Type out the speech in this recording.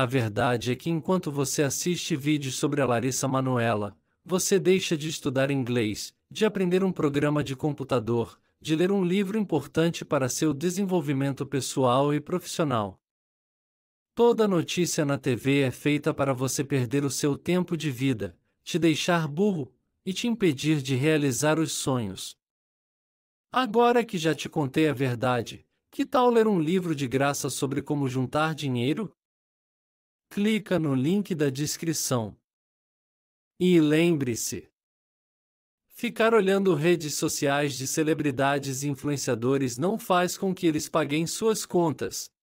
A verdade é que enquanto você assiste vídeos sobre a Larissa Manuela, você deixa de estudar inglês, de aprender um programa de computador, de ler um livro importante para seu desenvolvimento pessoal e profissional. Toda notícia na TV é feita para você perder o seu tempo de vida, te deixar burro e te impedir de realizar os sonhos. Agora que já te contei a verdade, que tal ler um livro de graça sobre como juntar dinheiro, clica no link da descrição. E lembre-se: ficar olhando redes sociais de celebridades e influenciadores não faz com que eles paguem suas contas,